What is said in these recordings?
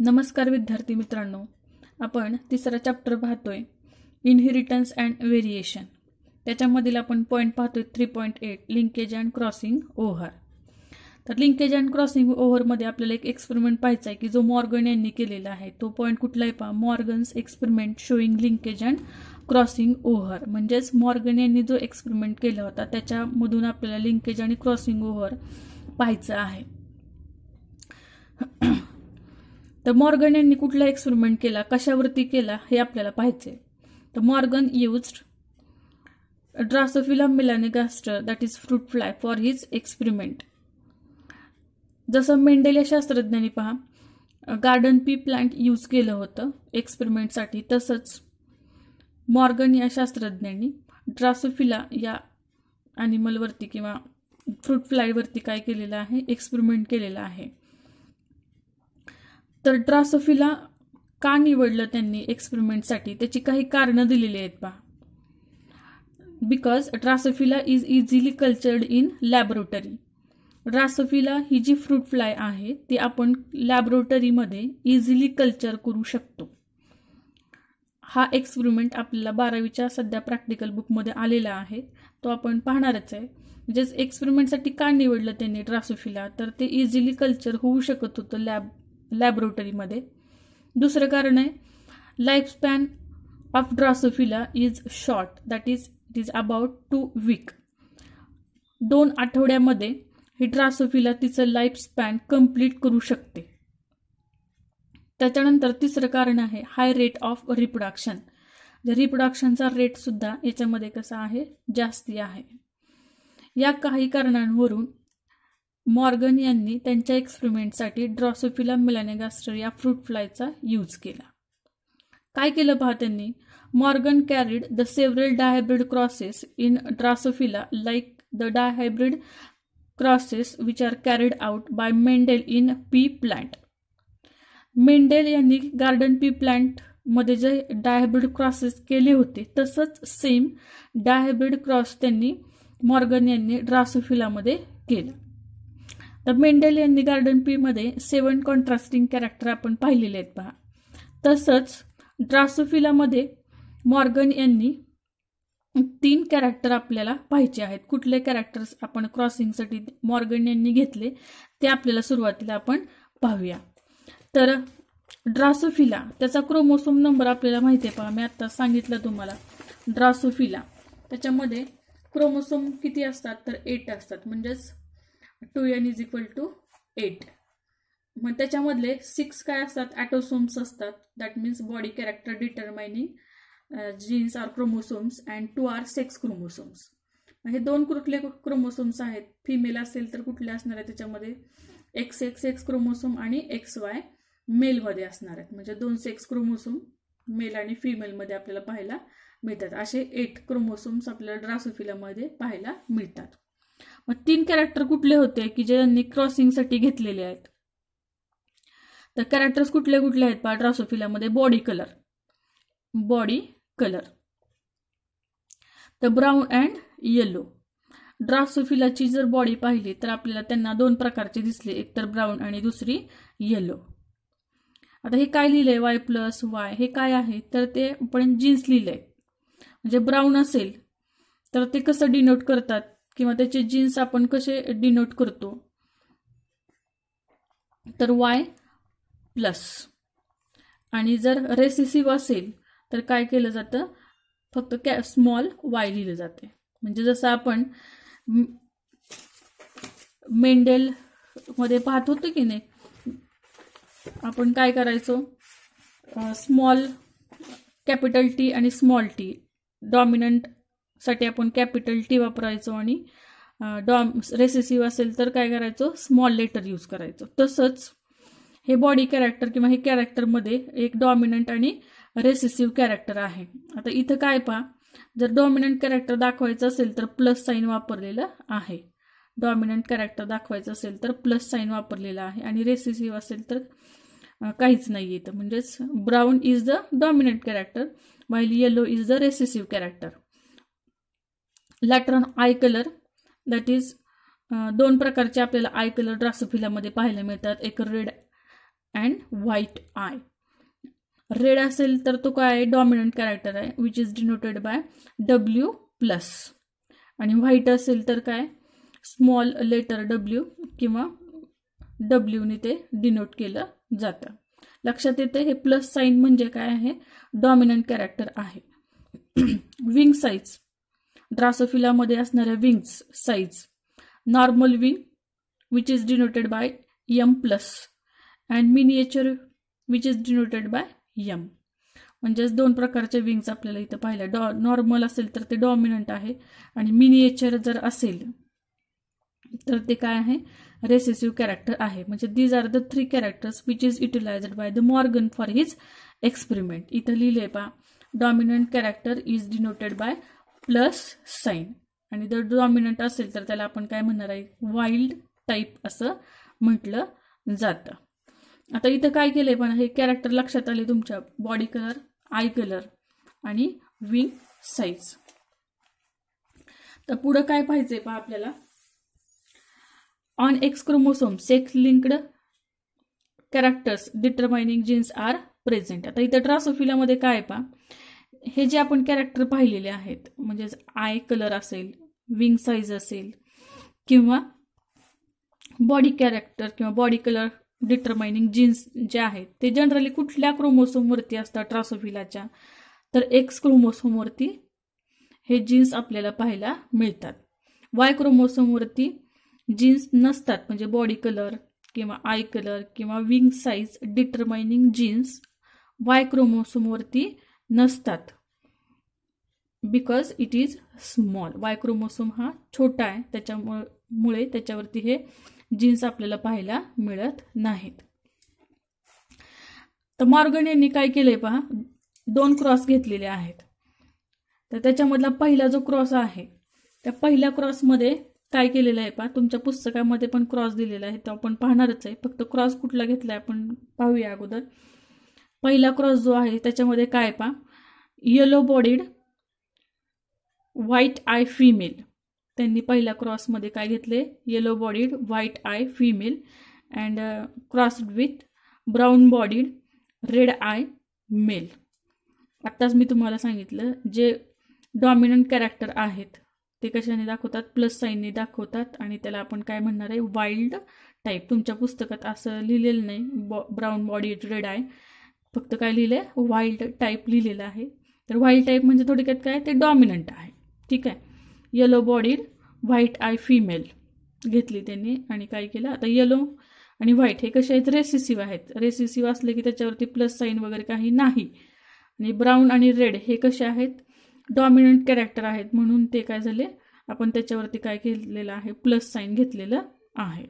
नमस्कार विद्यार्थी मित्रांनो आपण तिसरा चॅप्टर पाहतोय इनहेरिटन्स अँड व्हेरिएशन त्याच्यामधील आपण पॉईंट पाहतोय three point eight linkage and crossing over तर लिंकेज अँड क्रॉसिंग ओव्हरमध्ये आपल्याला एक एक्सपेरिमेंट पाहायचा आहे की जो मॉर्गन यांनी केलेला आहे तो पॉईंट कुठलाही आहे पहा Morgan's experiment showing linkage and crossing over म्हणजेच मॉर्गन यांनी जो एक्सपेरिमेंट केला होता त्याच्यामधून आपल्याला लिंकेज आणि क्रॉसिंग ओव्हर पाहायचं आहे तर मॉर्गन यांनी कुठला एक्सपेरिमेंट केला कशावरती केला हे आपल्याला पाहिजे तर Morgan use Drosophila melanogaster that is fruit fly for his experiment जसं मेंडेल या शास्त्रज्ञांनी पहा गार्डन पी प्लांट यूज केलं होतं एक्सपेरिमेंटसाठी तसंच मॉर्गन या शास्त्रज्ञांनी ड्रासोफिला या ॲनिमलवरती किंवा फ्रूट फ्लायवरती काय केलेलं आहे एक्सपेरिमेंट केलेलं आहे तर ड्रासोफिला का निवडलं त्यांनी एक्सपेरिमेंटसाठी त्याची काही कारणं दिलेली आहेत पहा because Drosophila is easily cultured in laboratory Drosophila ही जी फ्रूट फ्लाय आहे ती आपण लॅबोरेटरीमध्ये इझिली कल्चर करू शकतो हा एक्सपेरिमेंट आपल्याला बारावीच्या सध्या प्रॅक्टिकल बुकमध्ये आलेला आहे तो आपण पाहणारच आहे म्हणजेच एक्सपेरिमेंटसाठी का निवडलं त्यांनी ड्रासोफिला तर ते इझिली कल्चर होऊ शकत होतं लॅब लॅबोरेटरीमध्ये दुसरं कारण आहे life span of Drosophila is short that is it is about two week दोन आठवड्यामध्ये ही ड्रासोफिला तिचं लाईफ स्पॅन कम्प्लीट करू शकते त्याच्यानंतर तिसरं कारण आहे हाय रेट ऑफ रिप्रोडक्शन रिप्रोडक्शनचा रेटसुद्धा याच्यामध्ये कसा आहे जास्ती आहे या काही कारणांवरून मॉर्गन यांनी त्यांच्या एक्सपेरिमेंटसाठी ड्रॉसोफिला मिलानेगास्टर या फ्रूट फ्लायचा यूज केला काय केलं पहा त्यांनी Morgan carried the several dihybrid crosses in Drosophila like the dihybrid crosses which are carried out by Mendel in pea plant Mendel यांनी गार्डन पी प्लांट मध्ये जे डायहायब्रिड क्रॉसेस केले होते तसंच सेम डायहायब्रिड क्रॉस त्यांनी मॉर्गन यांनी ड्रासोफिलामध्ये केलं तर मेंडेल यांनी गार्डन पीमध्ये सेवन कॉन्ट्रास्टिंग कॅरेक्टर आपण पाहिलेले आहेत पहा तसंच ड्रासोफिलामध्ये मॉर्गन यांनी तीन कॅरेक्टर आपल्याला पाहिजे आहेत कुठले कॅरेक्टर्स आपण क्रॉसिंगसाठी मॉर्गन यांनी घेतले ते आपल्याला सुरुवातीला आपण पाहूया तर ड्रासोफिला त्याचा क्रोमोसोम नंबर आपल्याला माहिती आहे पहा मी आत्ता सांगितलं तुम्हाला ड्रासोफिला त्याच्यामध्ये क्रोमोसोम किती असतात तर एट असतात म्हणजेच two N is equal to eight मग त्याच्यामधले सिक्स काय असतात ॲटोसोम्स असतात that means body character determining genes are chromosomes and two are sex chromosomes हे दोन कुठले क्रोमोसोम्स आहेत फिमेल असेल तर कुठले असणार आहे त्याच्यामध्ये एक्स एक्स एक्स क्रोमोसोम आणि एक्स वाय मेलमध्ये असणार आहेत म्हणजे दोन सेक्स क्रोमोसोम मेल आणि फिमेलमध्ये आपल्याला पाहायला मिळतात असे एट क्रोमोसोम्स आपल्याला ड्रासोफिलामध्ये पाहायला मिळतात मग तीन कॅरेक्टर कुठले होते की जे यांनी क्रॉसिंगसाठी घेतलेले आहेत तर कॅरेक्टर्स कुठले कुठले आहेत पहा ड्रासोफिलामध्ये बॉडी कलर बॉडी कलर तर ब्राऊन अँड येलो ड्रासोफिलाची जर बॉडी पाहिली तर आपल्याला त्यांना दोन प्रकारचे दिसले एक तर ब्राऊन आणि दुसरी येलो आता हे काय लिहिलंय वाय प्लस वाय हे काय आहे तर ते आपण जीन्स लिहिलंय म्हणजे ब्राऊन असेल तर ते कसं डिनोट करतात किंवा त्याचे जीन्स आपण कसे डिनोट करतो तर वाय प्लस आणि जर रेसिसिव्ह असेल तर काय केलं जातं फक्त कॅ स्मॉल वाय लिहिलं जाते म्हणजे जसं आपण मेंडेल मध्ये पाहत होतो की नाही आपण काय करायचो स्मॉल कॅपिटल टी आणि स्मॉल टी डॉमिनंट साठी आपण कॅपिटल टी वापरायचो आणि डॉम रेसेसिव्ह असेल तर काय करायचो स्मॉल लेटर यूज करायचो तसंच हे बॉडी कॅरेक्टर किंवा हे कॅरेक्टरमध्ये एक डॉमिनंट आणि रेसेसिव्ह कॅरेक्टर आहे आता इथं काय पहा जर डॉमिनंट कॅरेक्टर दाखवायचं असेल तर प्लस साईन वापरलेलं आहे डॉमिनंट कॅरेक्टर दाखवायचं असेल तर प्लस साईन वापरलेलं आहे आणि रेसेसिव्ह असेल तर काहीच नाही येतं म्हणजेच brown is the dominant character while yellow is the recessive character later on eye colour that is दोन प्रकारचे आपल्याला आय कलर ड्रासोफिलामध्ये पाहायला मिळतात एक रेड अँड व्हाईट आय रेड असेल तर तो काय आहे डॉमिनंट कॅरेक्टर आहे which is denoted by W plus आणि व्हाईट असेल तर काय स्मॉल लेटर डब्ल्यू किंवा डब्ल्यूने ते डिनोट केलं जातं लक्षात येतं हे प्लस साईन म्हणजे काय आहे डॉमिनंट कॅरेक्टर आहे विंग साईज ड्रासोफिलामध्ये असणाऱ्या wings size normal wing which is denoted by M plus and miniature which is denoted by M म्हणजेच दोन प्रकारचे विंग्स आपल्याला इथं पाहिलं डॉ नॉर्मल असेल तर ते डॉमिनंट आहे आणि मिनिएचर जर असेल तर ते काय आहे रेसेसिव्ह कॅरेक्टर आहे म्हणजे these are the three characters which is utilized by the Morgan for his experiment इथं लिहिले पा dominant character is denoted by plus sign आणि जर डॉमिनंट असेल तर त्याला आपण काय म्हणणार आहे वाईल्ड टाईप असं म्हटलं जातं आता इथं काय केलंय पण हे कॅरेक्टर लक्षात आले तुमच्या बॉडी कलर आय कलर आणि विंग साईज तर पुढं काय पाहिजे पहा आपल्याला on X chromosome sex linked characters determining genes are present आता इथं ट्रासोफिलामध्ये काय पहा हे जे आपण कॅरेक्टर पाहिलेले आहेत म्हणजेच आय कलर असेल विंग साईज असेल किंवा बॉडी कॅरेक्टर किंवा बॉडी कलर डिटरमाइनिंग जीन्स जे आहेत ते जनरली कुठल्या वरती असतात ट्रासोफिलाच्या तर एक्स वरती हे जीन्स आपल्याला पाहायला मिळतात वाय वरती जीन्स नसतात म्हणजे बॉडी कलर किंवा आय कलर किंवा wing size determining genes Y क्रोमोसोमवरती नसतात because it is small Y chromosome हा छोटा आहे त्याच्यामुळे त्याच्यावरती हे जीन्स आपल्याला पाहायला मिळत नाहीत तर मॉर्गन यांनी काय केलंय पहा दोन क्रॉस घेतलेले आहेत तर त्याच्यामधला पहिला जो क्रॉस आहे त्या पहिल्या क्रॉसमध्ये काय केलेलं आहे पहा तुमच्या पुस्तकामध्ये पण क्रॉस दिलेला आहे तो आपण पाहणारच आहे फक्त क्रॉस कुठला घेतला आहे आपण पाहूया अगोदर पहिला क्रॉस जो आहे त्याच्यामध्ये काय पा yellow bodied white eye female त्यांनी पहिल्या क्रॉसमध्ये काय घेतले yellow bodied white eye female and crossed with brown bodied red eye male आत्ताच मी तुम्हाला सांगितलं जे डॉमिनंट कॅरेक्टर आहेत ते कशाने दाखवतात प्लस साईनने दाखवतात आणि त्याला आपण काय म्हणणार आहे वाईल्ड टाईप तुमच्या पुस्तकात असं लिहिलेलं नाही बॉ ब्राऊन बॉडी रेड आय फक्त काय लिहिलं आहे वाईल्ड टाईप लिहिलेलं आहे तर वाईल्ड टाईप म्हणजे थोडक्यात काय ते डॉमिनंट आहे ठीक आहे yellow body white eye female घेतली त्यांनी आणि काय केलं आता येलो आणि व्हाईट हे कसे आहेत रेसिसिव्ह आहेत रेसिसिव्ह असले की त्याच्यावरती प्लस साईन वगैरे काही नाही आणि ब्राऊन आणि रेड हे कसे आहेत डॉमिनंट कॅरेक्टर आहेत म्हणून ते काय झाले आपण त्याच्यावरती काय केलेलं आहे प्लस साईन घेतलेलं आहे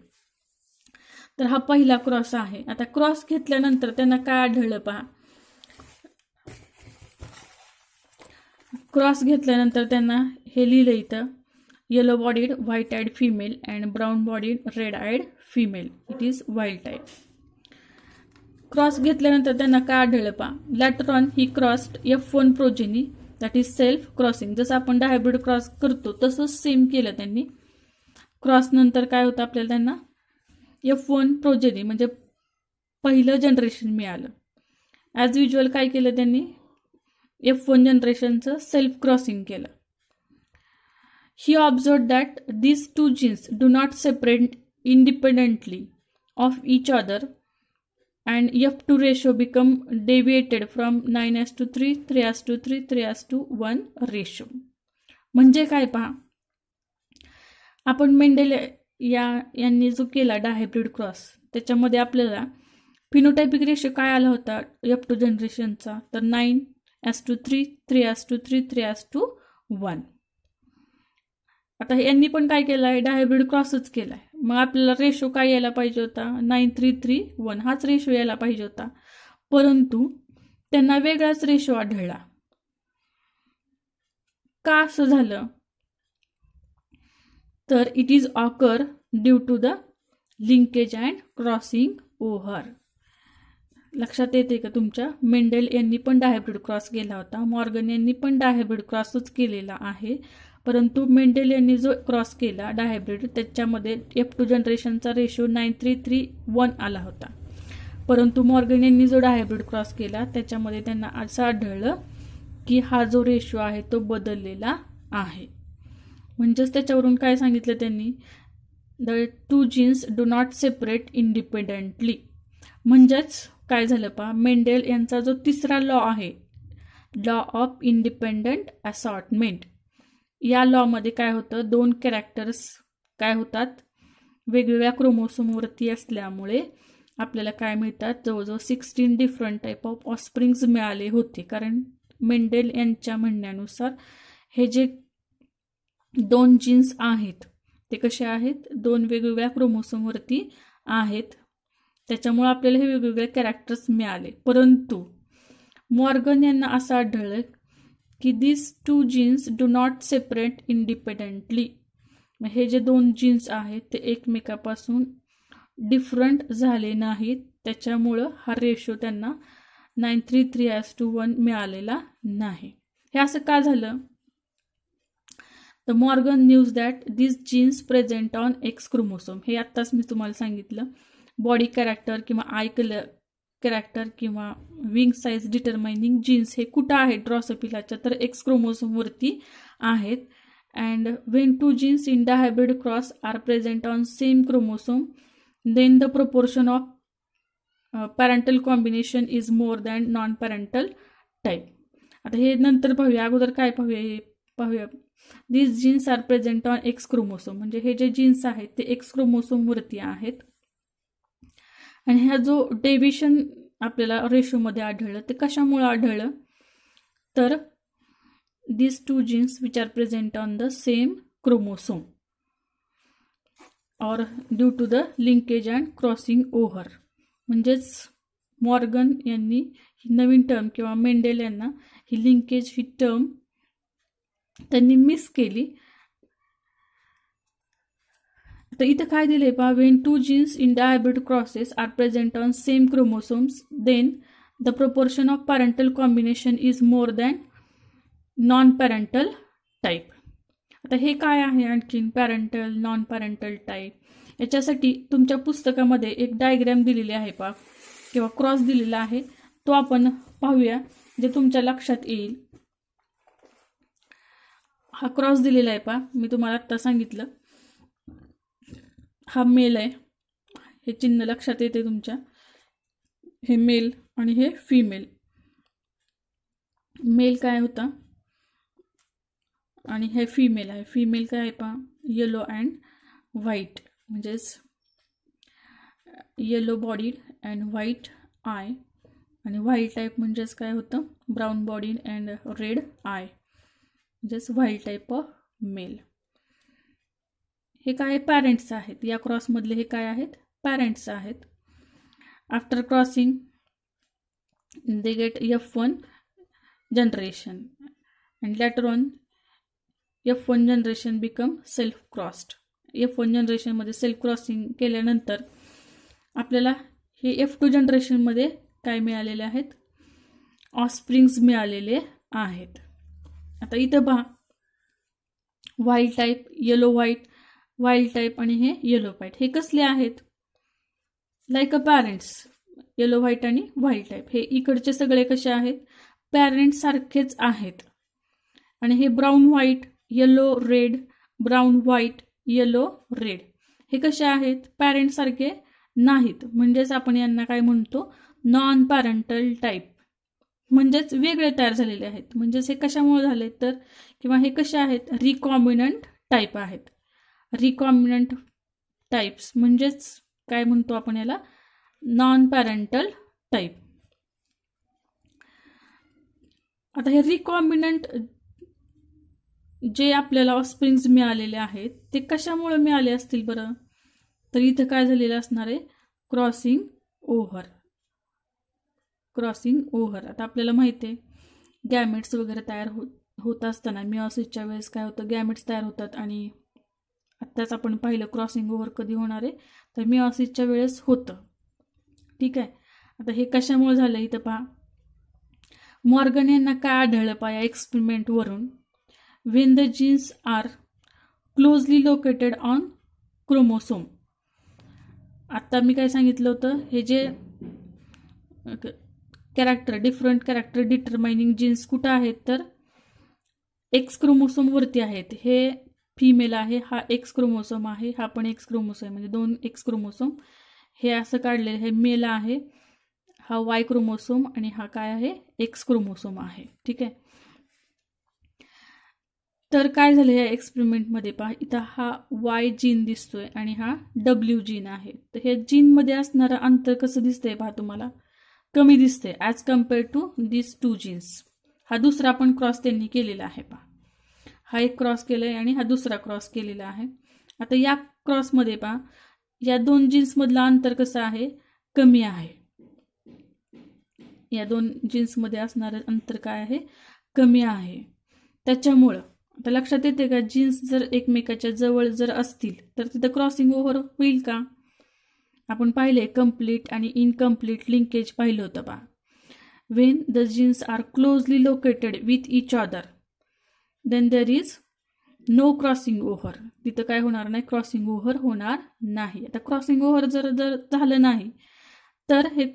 तर हा पहिला क्रॉस आहे आता क्रॉस घेतल्यानंतर त्यांना काय आढळलं पहा क्रॉस घेतल्यानंतर त्यांना हे लिहिलं इथं yellow bodied white eyed female and brown bodied red eyed female it is wild type cross घेतल्यानंतर त्यांना काय आढळलं पहा later on he crossed F one progeny that is self crossing जसं आपण डायब्रिड क्रॉस करतो तसंच सेम केलं त्यांनी क्रॉस नंतर काय होतं आपल्याला त्यांना एफ वन प्रोजेनी म्हणजे पहिलं जनरेशन मिळालं ॲज युजल काय केलं त्यांनी एफ वन जनरेशनचं सेल्फ क्रॉसिंग केलं he observe that these two genes do not separate independently of each other and F two ratio become deviated from nine is to three three is to three three is to one ratio म्हणजे काय पहा आपण मेंडेले या यांनी जो केला dihybrid cross त्याच्यामध्ये आपल्याला फिनोटायपिक रेशो काय आला होता एफ टू जनरेशनचा तर nine is to three three is to three three is to one आता यांनी पण काय केलं आहे डायब्रिड क्रॉसच केला आहे मग आपल्याला रेशो काय यायला पाहिजे होता नाईन थ्री थ्री वन हाच रेशो यायला पाहिजे होता परंतु त्यांना वेगळाच रेशो आढळला का असं झालं तर it is occur due to the linkage and crossing over लक्षात येते का तुमच्या मेंडेल यांनी पण डायब्रिड क्रॉस केला होता मॉर्गन यांनी पण डायब्रिड क्रॉसच केलेला आहे परंतु मेंडेल यांनी जो क्रॉस केला डायब्रिड त्याच्यामध्ये एफ टू जनरेशनचा ratio nine three three one आला होता परंतु मॉर्गन यांनी जो डायब्रिड क्रॉस केला त्याच्यामध्ये त्यांना असं आढळलं की हा जो रेशो आहे तो बदललेला आहे म्हणजेच त्याच्यावरून काय सांगितलं त्यांनी the two genes do not separate independently म्हणजेच काय झालं पा मेंडेल यांचा जो तिसरा लॉ आहे लॉ ऑफ इंडिपेंडंट असॉटमेंट या लॉमध्ये काय होतं दोन कॅरेक्टर्स काय होतात वेगवेगळ्या क्रोमोसोमवरती असल्यामुळे आपल्याला काय मिळतात जवळजवळ sixteen different type of offsprings मिळाले होते कारण मेंडेल यांच्या म्हणण्यानुसार हे जे दोन जीन्स आहेत ते कसे आहेत दोन वेगवेगळ्या क्रोमोसोमवरती आहेत त्याच्यामुळे आपल्याला हे वेगवेगळे कॅरेक्टर्स मिळाले परंतु मॉर्गन यांना असं आढळलं की this two genes do not separate independently हे जे दोन जीन्स आहेत ते एकमेकापासून डिफरंट झाले नाहीत त्याच्यामुळं हा रेशो त्यांना nine three three as to one मिळालेला नाही हे असं का झालं तर Morgan news that this genes present on X chromosome हे आत्ताच मी तुम्हाला सांगितलं बॉडी कॅरॅक्टर किंवा आय कलर कॅरेक्टर किंवा विंग साईज डिटर्माइनिंग जीन्स हे कुठं आहेत ड्रॉसपिलाच्या तर एक्स क्रोमोसोमवरती आहेत and when two genes in the hybrid cross are present on same chromosome then the proportion of parental combination is more than non parental type आता हे नंतर पाहूया अगोदर काय पाहूया हे पाहूया this genes are present on X chromosome म्हणजे हे जे जीन्स आहेत ते एक्स क्रोमोसोमवरती आहेत आणि ह्या जो डेव्हिशन आपल्याला रेशोमध्ये आढळलं ते कशामुळे आढळलं तर this two genes which are present on the same chromosome or due to the linkage and crossing over म्हणजेच मॉर्गन यांनी ही नवीन टर्म किंवा मेंडेल यांना ही लिंकेज ही टर्म त्यांनी मिस केली तर इथं काय दिले पा पहा when two genes in dihybrid crosses are present on same chromosomes then the proportion of parental combination is more than non parental type आता हे काय आहे आणखीन पॅरेंटल नॉन पॅरेंटल टाईप याच्यासाठी तुमच्या पुस्तकामध्ये एक डायग्रॅम दिलेली आहे पा किंवा क्रॉस दिलेला आहे तो आपण पाहूया जे तुमच्या लक्षात येईल हा क्रॉस दिलेला आहे पा मी तुम्हाला आत्ता सांगितलं हा मेल आहे हे चिन्ह लक्षात येते तुमच्या हे मेल आणि हे फीमेल मेल काय होता आणि हे फीमेल आहे फीमेल काय आहे पा येलो अँड व्हाईट म्हणजेच yellow body and white eye आणि व्हाईट टाईप म्हणजेच काय होतं brown body and red eye म्हणजेच व्हाईल टाईप ऑफ मेल हे काय पॅरेंट्स आहेत या क्रॉसमधले हे काय आहेत पॅरेंट्स आहेत after crossing they get F one generation and later on F one generation become self crossed F one जनरेशनमध्ये सेल्फ क्रॉसिंग केल्यानंतर आपल्याला हे एफ टू जनरेशनमध्ये काय मिळालेले आहेत ऑस्प्रिंग्स मिळालेले आहेत आता इथं पहा white type yellow white white type आणि हे येलो व्हाईट हे कसले आहेत like a parents yellow white आणि व्हाईट टाईप हे इकडचे सगळे कसे आहेत पॅरेंट्स सारखेच आहेत आणि हे brown white yellow red brown white yellow red हे कसे आहेत सारखे नाहीत म्हणजेच आपण यांना काय म्हणतो नॉन पॅरेंटल टाईप म्हणजेच वेगळे तयार झालेले आहेत म्हणजेच हे कशामुळे झाले तर किंवा हे कसे आहेत रिकॉम्बिनंट टाईप आहेत रिकॉम्बिनंट टाईप्स म्हणजेच काय म्हणतो आपण याला नॉन पॅरेंटल टाईप आता हे रिकॉम्बिनंट जे आपल्याला ऑस्प्रिंग्स मिळालेले आहेत ते कशामुळे मिळाले असतील बरं तर इथं काय झालेलं असणार आहे क्रॉसिंग ओव्हर क्रॉसिंग ओव्हर आता आपल्याला माहिती आहे गॅमेट्स वगैरे तयार हो होत असताना मी वेळेस काय होतं गॅमेट्स तयार होतात आणि आत्ताच आपण पाहिलं क्रॉसिंग ओव्हर कधी होणार आहे तर मी वेळेस होतं ठीक आहे आता हे कशामुळे झालं इथं पहा मॉर्गन यांना काय आढळलं पहा या एक्सपेरिमेंटवरून when the genes are closely located on chromosome आत्ता मी काय सांगितलं होतं हे जे character different character determining genes कुठं आहेत तर एक्स वरती आहेत हे फिमेल आहे हा एक्स क्रोमोसोम आहे हा पण एक्स क्रोमोसोम म्हणजे दोन एक्स क्रोमोसोम हे असं काढलेलं हे मेल आहे हा वाय क्रोमोसोम आणि हा काय आहे एक्स क्रोमोसोम आहे ठीक आहे तर काय झालं या एक्सपेरिमेंटमध्ये पहा इथं हा वाय जीन दिसतोय आणि हा डब्ल्यू जीन आहे तर हे जीनमध्ये असणारं अंतर कसं दिसतंय पहा तुम्हाला कमी दिसते as compare to this two genes हा दुसरा पण क्रॉस त्यांनी केलेला आहे पहा हा एक क्रॉस केला आहे आणि हा दुसरा क्रॉस केलेला आहे आता या क्रॉसमध्ये पहा या दोन जीन्समधला अंतर कसं आहे कमी आहे या दोन जीन्समध्ये असणारं अंतर काय आहे कमी आहे त्याच्यामुळं आता लक्षात येते का जीन्स जर एकमेकाच्या जवळ जर असतील तर तिथं क्रॉसिंग ओव्हर होईल का आपण पाहिले कम्प्लीट आणि इनकम्प्लीट लिंकेज पाहिलं होतं बा when the genes are closely located with each other then there is no crossing over तिथं काय होणार नाही क्रॉसिंग ओव्हर होणार नाही आता क्रॉसिंग ओव्हर जर जर झालं नाही तर हे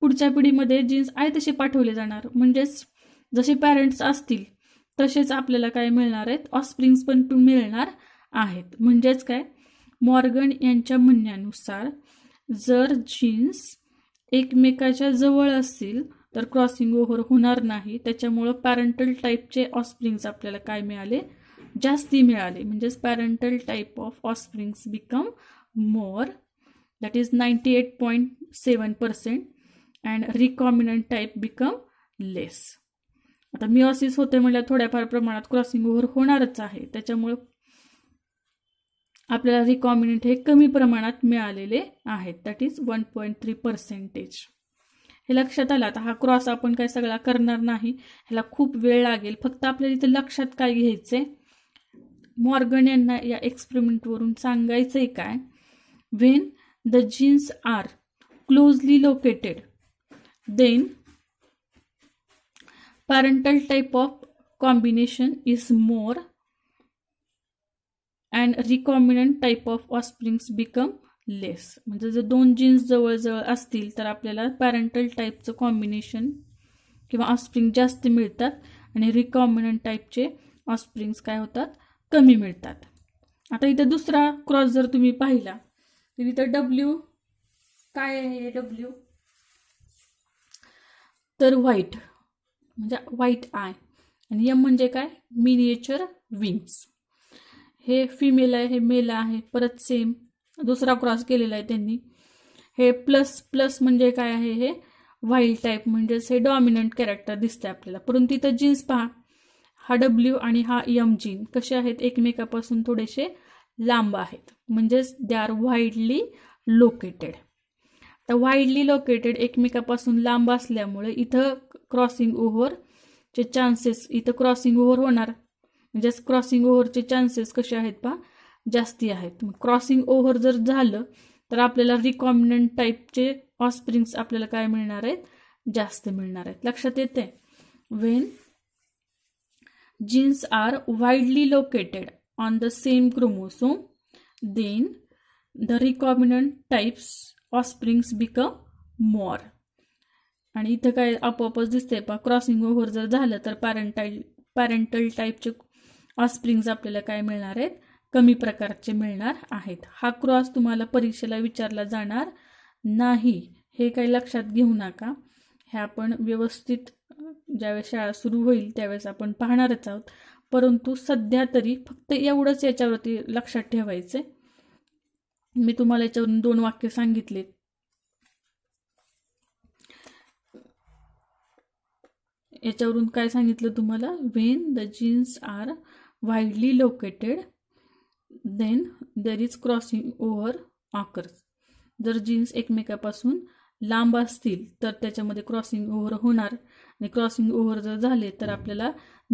पुढच्या पिढीमध्ये जीन्स आहे तसे पाठवले जाणार म्हणजेच जसे पॅरेंट्स असतील तसेच आपल्याला काय मिळणार आहेत ऑस्प्रिंग्स पण मिळणार आहेत म्हणजेच काय मॉर्गन यांच्या म्हणण्यानुसार जर जीन्स एकमेकाच्या जवळ असतील तर क्रॉसिंग ओव्हर होणार नाही त्याच्यामुळं पॅरेंटल टाईपचे ऑस्प्रिंग्स आपल्याला काय मिळाले जास्ती मिळाले म्हणजेच parental type of offsprings become more that is ninety eight point seven percent and recombinant type become less आता मिओसिस होते म्हटल्या थोड्याफार प्रमाणात क्रॉसिंग ओव्हर होणारच आहे त्याच्यामुळे आपल्याला रिकॉम्बिनेंट हे कमी प्रमाणात मिळालेले आहेत that is one point three percentage हे लक्षात आलं आता हा क्रॉस आपण काय सगळा करणार नाही ह्याला खूप वेळ लागेल फक्त आपल्याला इथे लक्षात काय घ्यायचंय मॉर्गन यांना या एक्सपेरिमेंटवरून सांगायचंय काय when the genes are closely located then parental type of combination is more and recombinant type of offsprings become less म्हणजे जर दोन जीन्स जवळजवळ असतील तर आपल्याला पॅरेंटल टाईपचं कॉम्बिनेशन किंवा ऑस्प्रिंग जास्त मिळतात आणि रिकॉम्बिनंट टाईपचे ऑस्प्रिंग्स काय होतात कमी मिळतात आता इथं दुसरा क्रॉस जर तुम्ही पाहिला तर इथं डब्ल्यू काय आहे डब्ल्यू तर व्हाईट म्हणजे व्हाईट आय आणि यम म्हणजे काय मिनिएचर विंग्स हे फिमेल आहे हे मेल आहे परत सेम दुसरा क्रॉस केलेला आहे त्यांनी हे प्लस प्लस म्हणजे काय आहे हे वाईल्ड टाईप म्हणजेच हे डॉमिनंट कॅरेक्टर दिसतंय आपल्याला परंतु इथं जीन्स पहा हा डब्ल्यू आणि हा यम जीन कसे आहेत एकमेकापासून थोडेसे लांब आहेत म्हणजेच दे आर व्हाईडली लोकेटेड आता वाईडली लोकेटेड एकमेकापासून लांब असल्यामुळे इथं क्रॉसिंग ओव्हर चे चान्सेस इथं क्रॉसिंग ओव्हर होणार म्हणजेच क्रॉसिंग ओव्हरचे चान्सेस कसे आहेत पा जास्ती आहेत मग क्रॉसिंग ओव्हर जर झालं तर आपल्याला रिकॉमिनंट टाईपचे ऑस्प्रिंग्स आपल्याला काय मिळणार आहेत जास्त मिळणार आहेत लक्षात येते when genes are widely located on the same chromosome then the recombinant types offsprings become more आणि इथं काय आपोआपच दिसतंय पा क्रॉसिंग ओव्हर जर झालं तर पॅरेंटाईल पॅरेंटल टाईपचे आस्प्रिंग्स आपल्याला काय मिळणार आहेत कमी प्रकारचे मिळणार आहेत हा क्रॉस तुम्हाला परीक्षेला विचारला जाणार नाही हे काही लक्षात घेऊ नका हे आपण व्यवस्थित ज्यावेळेस शाळा सुरू होईल त्यावेळेस आपण पाहणारच आहोत परंतु सध्या तरी फक्त एवढंच याच्यावरती लक्षात ठेवायचं मी तुम्हाला याच्यावरून दोन वाक्य सांगितले याच्यावरून काय सांगितलं तुम्हाला when the genes are widely located then there is crossing over occurs जर जीन्स एकमेकापासून लांब असतील तर त्याच्यामध्ये क्रॉसिंग ओव्हर होणार आणि क्रॉसिंग ओव्हर जर झाले तर आपल्याला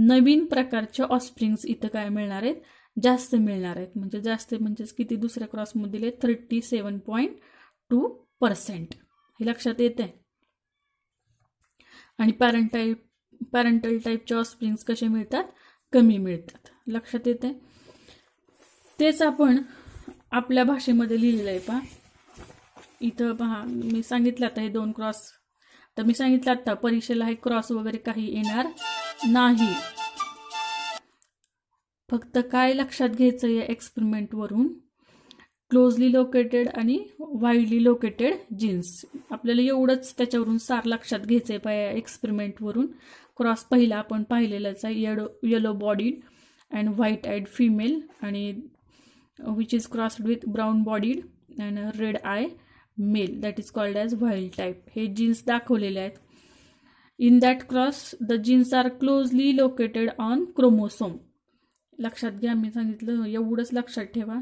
नवीन प्रकारच्या ऑस्प्रिंग्स इथं काय मिळणार आहेत जास्त मिळणार आहेत म्हणजे जास्त म्हणजेच किती दुसऱ्या क्रॉसमधील दिले thirty seven point two percent हे लक्षात येत आहे आणि पॅरंटाईप पॅरंटल टाईपच्या ऑस्प्रिंग्स कसे मिळतात कमी मिळतात लक्षात येते तेच आपण आपल्या भाषेमध्ये लिहिलेलं आहे पहा इथं पहा मी सांगितलं आता हे दोन क्रॉस तर मी सांगितलं आता परीक्षेला हे क्रॉस वगैरे काही येणार नाही फक्त काय लक्षात घ्यायचं या एक्सपेरिमेंटवरून क्लोजली लोकेटेड आणि वाईडली लोकेटेड जीन्स आपल्याला एवढंच त्याच्यावरून सार लक्षात घ्यायचं आहे पा या एक्सपेरिमेंटवरून क्रॉस पहिला आपण पाहिलेलाच आहे yellow yellow bodied and white eyed female आणि which is crossed with brown bodied and red eye male that is called as wild type हे जीन्स दाखवलेले आहेत in that cross the genes are closely located on chromosome लक्षात घ्या मी सांगितलं एवढंच लक्षात ठेवा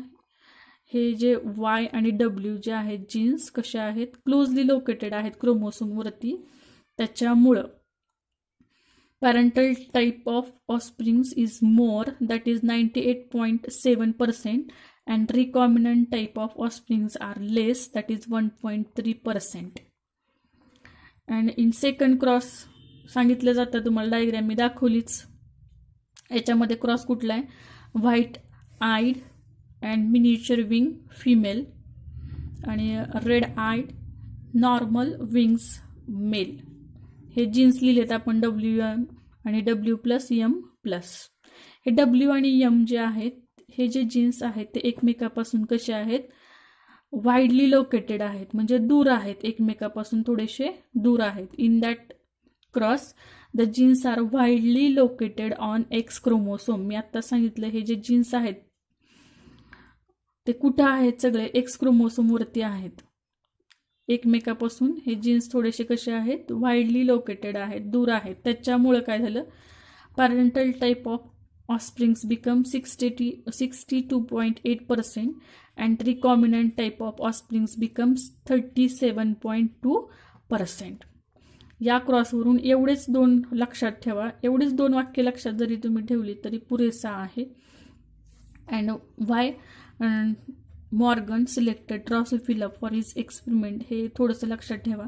हे जे वाय आणि डब्ल्यू जे आहेत जीन्स कसे आहेत क्लोजली लोकेटेड आहेत क्रोमोसोमवरती त्याच्यामुळं parental type of offsprings is more that is 98.7% and recombinant type of offsprings are less that is 1.3% and in second cross सांगितलं जातं तुम्हाला डायग्राम मी दाखवलीच याच्यामध्ये क्रॉस कुठला आहे white eyed and miniature wing female आणि red eyed normal wings male हे genes लिहिलेत आपण डब्ल्यू एम आणि डब्ल्यू प्लस यम प्लस हे डब्ल्यू आणि यम जे आहेत हे जे जीन्स आहेत ते एकमेकापासून कसे आहेत वाईडली लोकेटेड आहेत म्हणजे दूर आहेत एकमेकापासून थोडेसे दूर आहेत in that cross the genes are widely located on X chromosome मी आत्ता सांगितलं हे जे जीन्स आहेत ते कुठं आहेत सगळे एक्स क्रोमोसोमवरती आहेत एकमेकापासून हे जीन्स थोडेसे कसे आहेत वाईडली लोकेटेड आहेत दूर आहेत त्याच्यामुळं काय झालं parental type of offsprings become sixty टी sixty two point eight percent and recombinant type of offsprings becomes thirty seven point two percent या क्रॉसवरून एवढेच दोन लक्षात ठेवा एवढेच दोन वाक्य लक्षात जरी तुम्ही ठेवली तरी पुरेसा आहे and why Morgan selected fill up for his experiment हे थोडंसं लक्षात ठेवा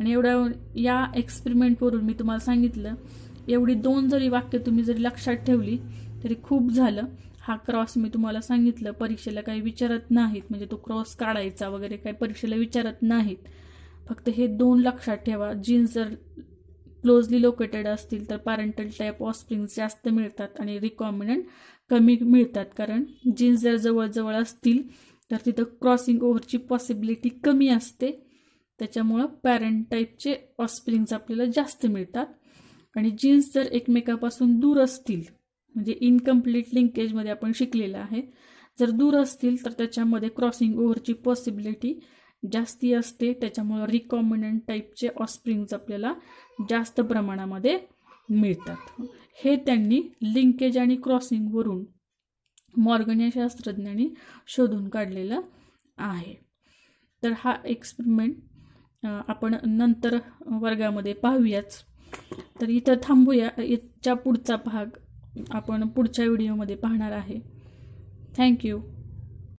आणि एवढ्या या एक्सपेरिमेंटवरून मी तुम्हाला सांगितलं एवढी दोन जरी वाक्य तुम्ही जरी लक्षात ठेवली तरी खूप झालं हा क्रॉस मी तुम्हाला सांगितलं परीक्षेला काही विचारत नाहीत म्हणजे तो क्रॉस काढायचा वगैरे काही परीक्षेला विचारत नाहीत फक्त हे दोन लक्षात ठेवा जीन्स जर क्लोजली लोकेटेड असतील तर पॅरेंटल टाईप ऑस्प्रिंग्स जास्त मिळतात आणि रिकॉमिनंट कमी मिळतात कारण जीन्स जर जवळजवळ असतील तर तिथं क्रॉसिंग ओव्हरची पॉसिबिलिटी कमी असते त्याच्यामुळं पॅरेंट टाईपचे ऑस्प्रिंग्स आपल्याला जास्त मिळतात आणि जीन्स जर एकमेकापासून दूर असतील म्हणजे इनकम्प्लीट लिंकेजमध्ये आपण शिकलेलं आहे जर दूर असतील तर त्याच्यामध्ये क्रॉसिंग ओव्हरची पॉसिबिलिटी जास्ती असते त्याच्यामुळं रिकॉमिनंट टाईपचे ऑस्प्रिंग्स आपल्याला जास्त प्रमाणामध्ये मिळतात हे त्यांनी लिंकेज आणि क्रॉसिंगवरून मॉर्गन या शास्त्रज्ञांनी शोधून काढलेला आहे तर हा एक्सपेरिमेंट आपण नंतर वर्गामध्ये पाहूयाच तर इथं थांबूया याच्या पुढचा भाग आपण पुढच्या व्हिडिओमध्ये पाहणार आहे थँक्यू